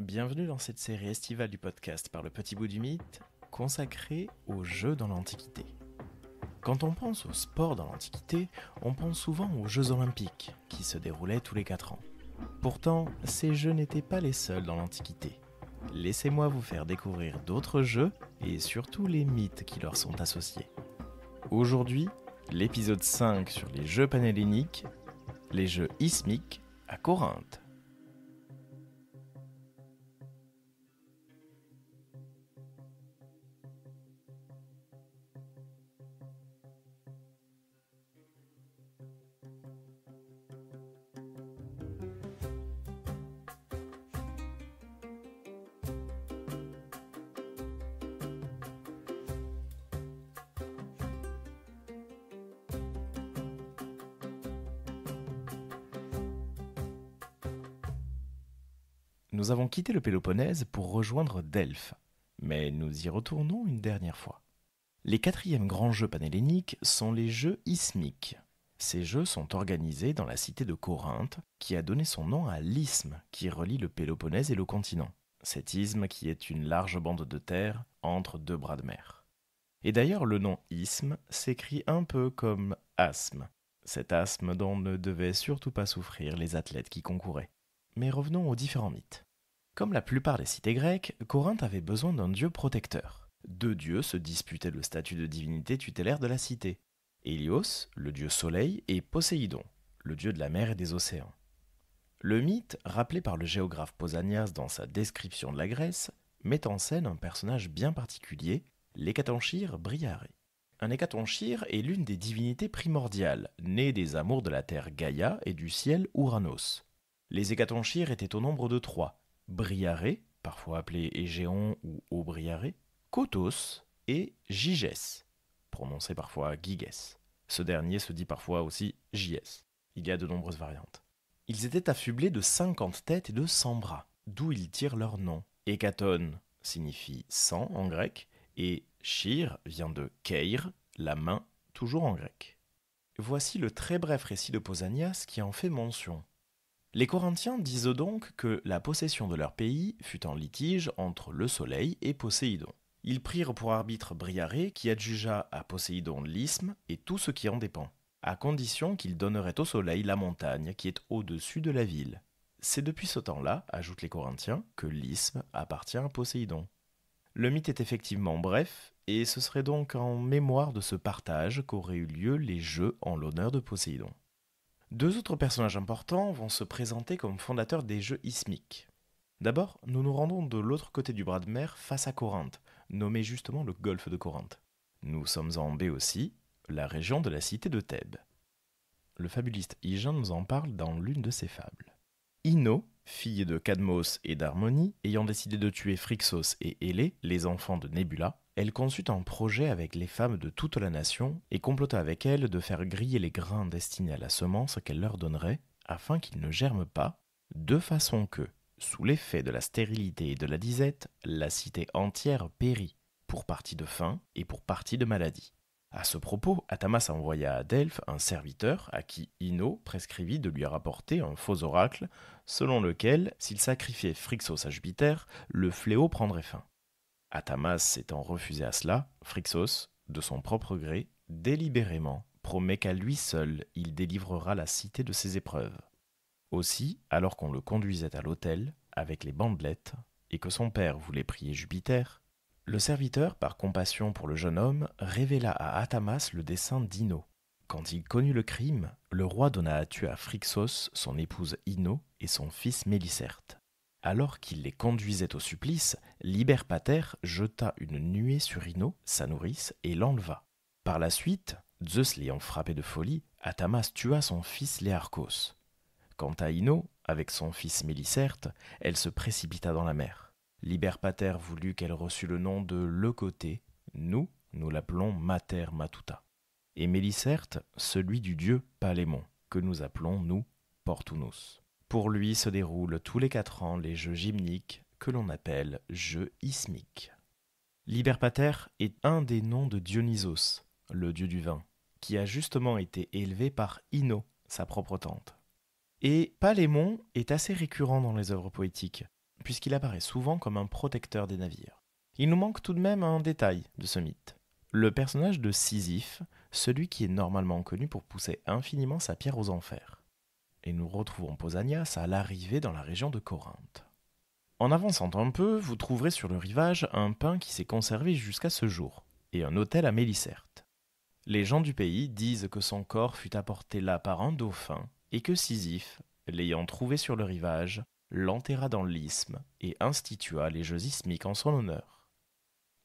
Bienvenue dans cette série estivale du podcast par le petit bout du mythe consacrée aux jeux dans l'Antiquité. Quand on pense aux sports dans l'Antiquité, on pense souvent aux Jeux olympiques qui se déroulaient tous les 4 ans. Pourtant, ces jeux n'étaient pas les seuls dans l'Antiquité. Laissez-moi vous faire découvrir d'autres jeux et surtout les mythes qui leur sont associés. Aujourd'hui, l'épisode 5 sur les jeux panhelléniques, les jeux ismiques à Corinthe. Nous avons quitté le Péloponnèse pour rejoindre Delphes, mais nous y retournons une dernière fois. Les quatrièmes grands jeux panhelléniques sont les jeux ismiques. Ces jeux sont organisés dans la cité de Corinthe, qui a donné son nom à l'isthme qui relie le Péloponnèse et le continent. Cet isthme qui est une large bande de terre entre deux bras de mer. Et d'ailleurs, le nom isthme s'écrit un peu comme asthme, cet asthme dont ne devaient surtout pas souffrir les athlètes qui concouraient. Mais revenons aux différents mythes. Comme la plupart des cités grecques, Corinthe avait besoin d'un dieu protecteur. Deux dieux se disputaient le statut de divinité tutélaire de la cité. Hélios, le dieu soleil, et Poséidon, le dieu de la mer et des océans. Le mythe, rappelé par le géographe Pausanias dans sa description de la Grèce, met en scène un personnage bien particulier, l'hécatonchyre Briare. Un hécatonchyre est l'une des divinités primordiales, née des amours de la terre Gaïa et du ciel Uranos. Les hécatonchires étaient au nombre de trois Briaré, parfois appelé Égéon ou Aubriaré, Cotos et Gigès, prononcé parfois Gigès. Ce dernier se dit parfois aussi Gies. Il y a de nombreuses variantes. Ils étaient affublés de 50 têtes et de 100 bras, d'où ils tirent leur nom. Hécaton signifie 100 en grec et Chir vient de Keir, la main, toujours en grec. Voici le très bref récit de Pausanias qui en fait mention. Les Corinthiens disent donc que la possession de leur pays fut en litige entre le Soleil et Poséidon. Ils prirent pour arbitre Briaré qui adjugea à Poséidon l'isthme et tout ce qui en dépend, à condition qu'il donnerait au Soleil la montagne qui est au-dessus de la ville. C'est depuis ce temps-là, ajoutent les Corinthiens, que l'isthme appartient à Poséidon. Le mythe est effectivement bref, et ce serait donc en mémoire de ce partage qu'auraient eu lieu les Jeux en l'honneur de Poséidon. Deux autres personnages importants vont se présenter comme fondateurs des jeux ismiques. D'abord, nous nous rendons de l'autre côté du bras de mer face à Corinthe, nommé justement le golfe de Corinthe. Nous sommes en B aussi, la région de la cité de Thèbes. Le fabuliste Hygin nous en parle dans l'une de ses fables. Ino, fille de Cadmos et d'Harmonie, ayant décidé de tuer Phrixos et Hélé, les enfants de Nebula, elle conçut un projet avec les femmes de toute la nation et complota avec elles de faire griller les grains destinés à la semence qu'elle leur donnerait, afin qu'ils ne germent pas, de façon que, sous l'effet de la stérilité et de la disette, la cité entière périt, pour partie de faim et pour partie de maladie. À ce propos, Atamas envoya à Delphes un serviteur à qui Ino prescrivit de lui rapporter un faux oracle, selon lequel, s'il sacrifiait Phrixos à Jupiter, le fléau prendrait fin. Atamas s'étant refusé à cela, Phrixos, de son propre gré, délibérément promet qu'à lui seul il délivrera la cité de ses épreuves. Aussi, alors qu'on le conduisait à l'autel, avec les bandelettes, et que son père voulait prier Jupiter, le serviteur, par compassion pour le jeune homme, révéla à Atamas le dessein d'Ino. Quand il connut le crime, le roi donna à tuer à Phrixos son épouse Ino et son fils Mélicerte. Alors qu'il les conduisait au supplice, Liberpater jeta une nuée sur Ino, sa nourrice, et l'enleva. Par la suite, Zeus l'ayant frappé de folie, Atamas tua son fils Léarchos. Quant à Ino, avec son fils Méliserte, elle se précipita dans la mer. Liberpater voulut qu'elle reçût le nom de Le Côté, nous, nous l'appelons Mater Matuta, et Mélicerte, celui du dieu Palémon, que nous appelons, nous, Portunus. Pour lui se déroulent tous les quatre ans les jeux gymniques que l'on appelle jeux ismiques. Liberpater est un des noms de Dionysos, le dieu du vin, qui a justement été élevé par Ino, sa propre tante. Et Palémon est assez récurrent dans les œuvres poétiques puisqu'il apparaît souvent comme un protecteur des navires. Il nous manque tout de même un détail de ce mythe. Le personnage de Sisyphe, celui qui est normalement connu pour pousser infiniment sa pierre aux enfers. Et nous retrouvons Posanias à l'arrivée dans la région de Corinthe. En avançant un peu, vous trouverez sur le rivage un pain qui s'est conservé jusqu'à ce jour, et un hôtel à Mélicerte. Les gens du pays disent que son corps fut apporté là par un dauphin, et que Sisyphe, l'ayant trouvé sur le rivage, l'enterra dans l'isthme et institua les Jeux ismiques en son honneur.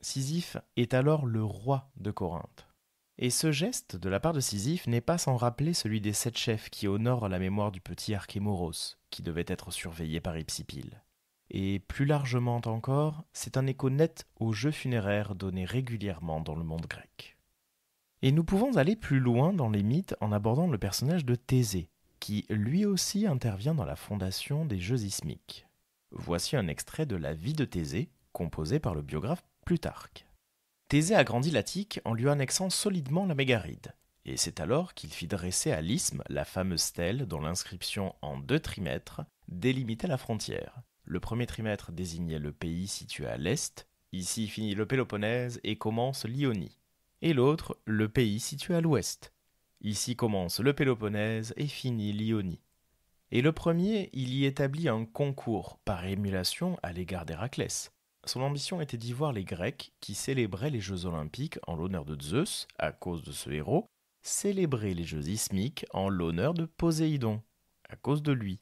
Sisyphe est alors le roi de Corinthe. Et ce geste de la part de Sisyphe n'est pas sans rappeler celui des sept chefs qui honorent la mémoire du petit Archémoros, qui devait être surveillé par Ipsipyle. Et plus largement encore, c'est un écho net aux jeux funéraires donnés régulièrement dans le monde grec. Et nous pouvons aller plus loin dans les mythes en abordant le personnage de Thésée, qui lui aussi intervient dans la fondation des Jeux ismiques. Voici un extrait de la vie de Thésée, composé par le biographe Plutarque. Thésée a grandi l'Attique en lui annexant solidement la Mégaride, et c'est alors qu'il fit dresser à l'isthme la fameuse stèle dont l'inscription en deux trimètres délimitait la frontière. Le premier trimètre désignait le pays situé à l'est, ici finit le Péloponnèse et commence l'Ionie, et l'autre le pays situé à l'ouest, Ici commence le Péloponnèse et finit l'Ionie. Et le premier, il y établit un concours par émulation à l'égard d'Héraclès. Son ambition était d'y voir les Grecs, qui célébraient les Jeux olympiques en l'honneur de Zeus, à cause de ce héros, célébrer les Jeux ismiques en l'honneur de Poséidon, à cause de lui.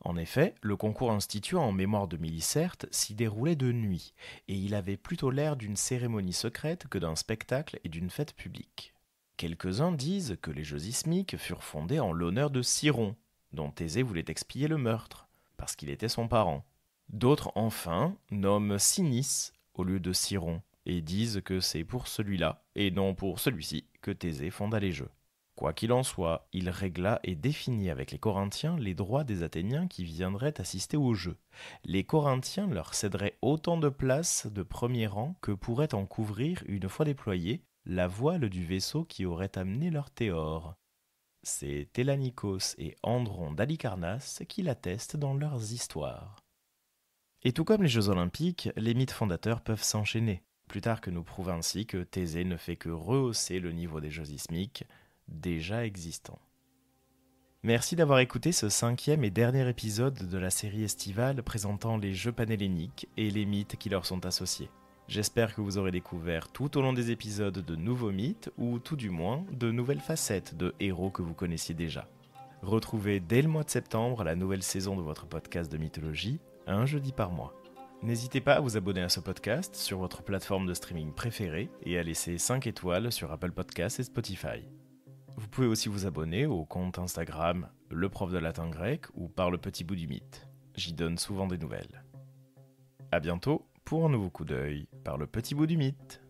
En effet, le concours institué en mémoire de Millicerte s'y déroulait de nuit, et il avait plutôt l'air d'une cérémonie secrète que d'un spectacle et d'une fête publique. Quelques-uns disent que les jeux ismiques furent fondés en l'honneur de Ciron, dont Thésée voulait expier le meurtre, parce qu'il était son parent. D'autres, enfin, nomment Sinis au lieu de Ciron, et disent que c'est pour celui-là, et non pour celui-ci, que Thésée fonda les jeux. Quoi qu'il en soit, il régla et définit avec les Corinthiens les droits des Athéniens qui viendraient assister aux Jeux. Les Corinthiens leur céderaient autant de places de premier rang que pourraient en couvrir, une fois déployés, la voile du vaisseau qui aurait amené leur théor. C'est Télanikos et Andron d'Alicarnasse qui l'attestent dans leurs histoires. Et tout comme les Jeux olympiques, les mythes fondateurs peuvent s'enchaîner. plus tard que nous prouve ainsi que Thésée ne fait que rehausser le niveau des Jeux ismiques déjà existants. Merci d'avoir écouté ce cinquième et dernier épisode de la série estivale présentant les Jeux panhelléniques et les mythes qui leur sont associés. J'espère que vous aurez découvert tout au long des épisodes de nouveaux mythes ou tout du moins de nouvelles facettes de héros que vous connaissiez déjà. Retrouvez dès le mois de septembre la nouvelle saison de votre podcast de mythologie, un jeudi par mois. N'hésitez pas à vous abonner à ce podcast sur votre plateforme de streaming préférée et à laisser 5 étoiles sur Apple Podcasts et Spotify. Vous pouvez aussi vous abonner au compte Instagram Le prof de latin grec ou par le petit bout du mythe. J'y donne souvent des nouvelles. À bientôt pour un nouveau coup d'œil par le petit bout du mythe.